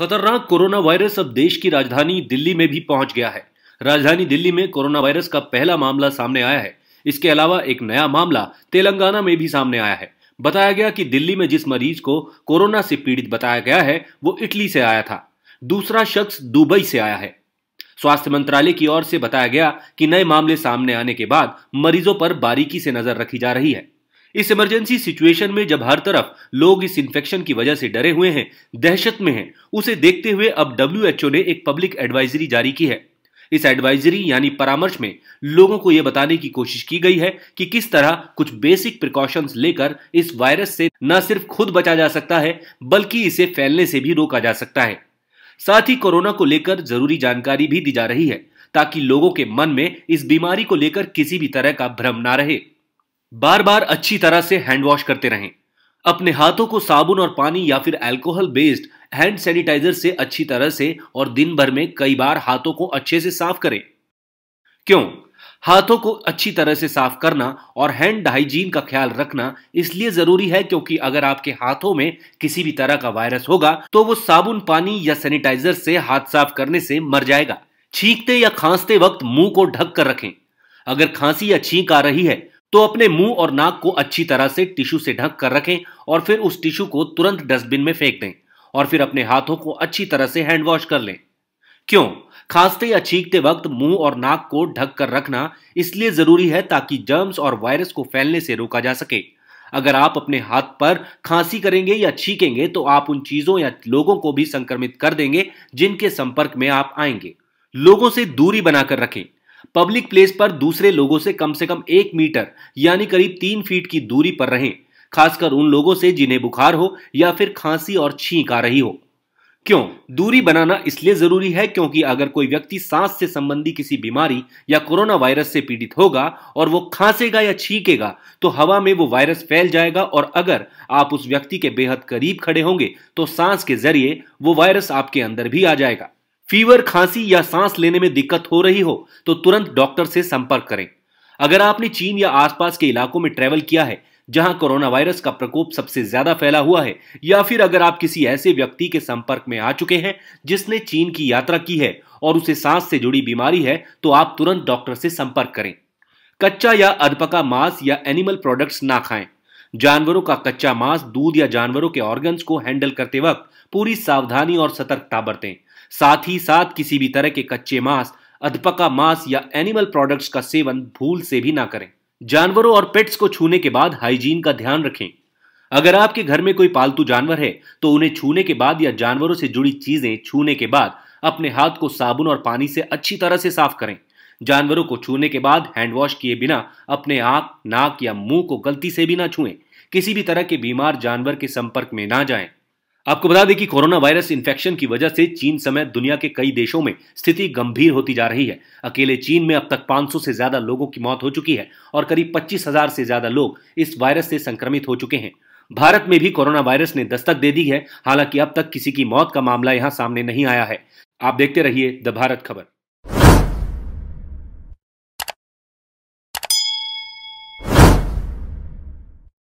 खतरनाक corona virus अब देश की राजधानी दिल्ली में भी पहुंच गया है राजधानी दिल्ली में कोरोना वायरस का पहला मामला सामने आया है इसके अलावा एक नया मामला तेलंगाना में भी सामने आया है बताया गया कि दिल्ली में जिस मरीज को कोरोना से पीड़ित बताया गया है वो इटली से आया था दूसरा शख्स दुबई से आया है स्वास्थ्य मंत्रालय की ओर से बताया गया कि नए मामले सामने आने के बाद मरीजों पर बारीकी से नजर रखी जा रही है इस इमरजेंसी सिचुएशन में जब हर तरफ लोग इस इन्फेक्शन की वजह से डरे हुए हैं दहशत में हैं, उसे देखते हुए अब डब्ल्यू ने एक पब्लिक एडवाइजरी जारी की है इस एडवाइजरी यानी परामर्श में लोगों को यह बताने की कोशिश की गई है कि किस तरह कुछ बेसिक प्रिकॉशंस लेकर इस वायरस से न सिर्फ खुद बचा जा सकता है बल्कि इसे फैलने से भी रोका जा सकता है साथ ही कोरोना को लेकर जरूरी जानकारी भी दी जा रही है ताकि लोगों के मन में इस बीमारी को लेकर किसी भी तरह का भ्रम ना रहे बार बार अच्छी तरह से हैंड वॉश करते रहें अपने हाथों को साबुन और पानी या फिर अल्कोहल बेस्ड हैंड सैनिटाइजर से अच्छी तरह से और दिन भर में कई बार हाथों को अच्छे से साफ करें क्यों हाथों को अच्छी तरह से साफ करना और हैंड हाइजीन का ख्याल रखना इसलिए जरूरी है क्योंकि अगर आपके हाथों में किसी भी तरह का वायरस होगा तो वो साबुन पानी या सैनिटाइजर से हाथ साफ करने से मर जाएगा छींकते या खांसते वक्त मुंह को ढक कर रखें अगर खांसी या छींक आ रही है तो अपने मुंह और नाक को अच्छी तरह से टिश्यू से ढक कर रखें और फिर उस टिश्यू को तुरंत डस्टबिन में फेंक दें और फिर अपने हाथों को अच्छी तरह से हैंड वॉश कर लें क्यों खांसते या छींकते वक्त मुंह और नाक को ढक कर रखना इसलिए जरूरी है ताकि जर्म्स और वायरस को फैलने से रोका जा सके अगर आप अपने हाथ पर खांसी करेंगे या छींकेंगे तो आप उन चीजों या लोगों को भी संक्रमित कर देंगे जिनके संपर्क में आप आएंगे लोगों से दूरी बनाकर रखें पब्लिक प्लेस पर दूसरे लोगों से कम से कम एक मीटर यानी करीब तीन फीट की दूरी पर रहें खासकर उन लोगों से जिन्हें बुखार हो या फिर खांसी और छींक आ रही हो क्यों दूरी बनाना इसलिए जरूरी है क्योंकि अगर कोई व्यक्ति सांस से संबंधी किसी बीमारी या कोरोना वायरस से पीड़ित होगा और वो खांसेगा या छींकेगा तो हवा में वो वायरस फैल जाएगा और अगर आप उस व्यक्ति के बेहद करीब खड़े होंगे तो सांस के जरिए वो वायरस आपके अंदर भी आ जाएगा फीवर खांसी या सांस लेने में दिक्कत हो रही हो तो तुरंत डॉक्टर से संपर्क करें अगर आपने चीन या आसपास के इलाकों में ट्रैवल किया है जहां कोरोना वायरस का प्रकोप सबसे ज्यादा फैला हुआ है या फिर अगर आप किसी ऐसे व्यक्ति के संपर्क में आ चुके हैं जिसने चीन की यात्रा की है और उसे सांस से जुड़ी बीमारी है तो आप तुरंत डॉक्टर से संपर्क करें कच्चा या अधपका मांस या एनिमल प्रोडक्ट्स ना खाएं जानवरों का कच्चा मांस दूध या जानवरों के ऑर्गन्स को हैंडल करते वक्त पूरी सावधानी और सतर्कता बरतें साथ ही साथ किसी भी तरह के कच्चे मांस अधपका मांस या एनिमल प्रोडक्ट्स का सेवन भूल से भी ना करें जानवरों और पेट्स को छूने के बाद हाइजीन का ध्यान रखें अगर आपके घर में कोई पालतू जानवर है तो उन्हें छूने के बाद या जानवरों से जुड़ी चीजें छूने के बाद अपने हाथ को साबुन और पानी से अच्छी तरह से साफ करें जानवरों को छूने के बाद हैंड वॉश किए बिना अपने आंख नाक या मुंह को गलती से भी ना छुएं किसी भी तरह के बीमार जानवर के संपर्क में ना जाएं आपको बता दें कि कोरोना वायरस इन्फेक्शन की वजह से चीन समेत दुनिया के कई देशों में स्थिति गंभीर होती जा रही है अकेले चीन में अब तक 500 से ज्यादा लोगों की मौत हो चुकी है और करीब 25,000 से ज्यादा लोग इस वायरस से संक्रमित हो चुके हैं भारत में भी कोरोना वायरस ने दस्तक दे दी है हालांकि अब तक किसी की मौत का मामला यहाँ सामने नहीं आया है आप देखते रहिए द भारत खबर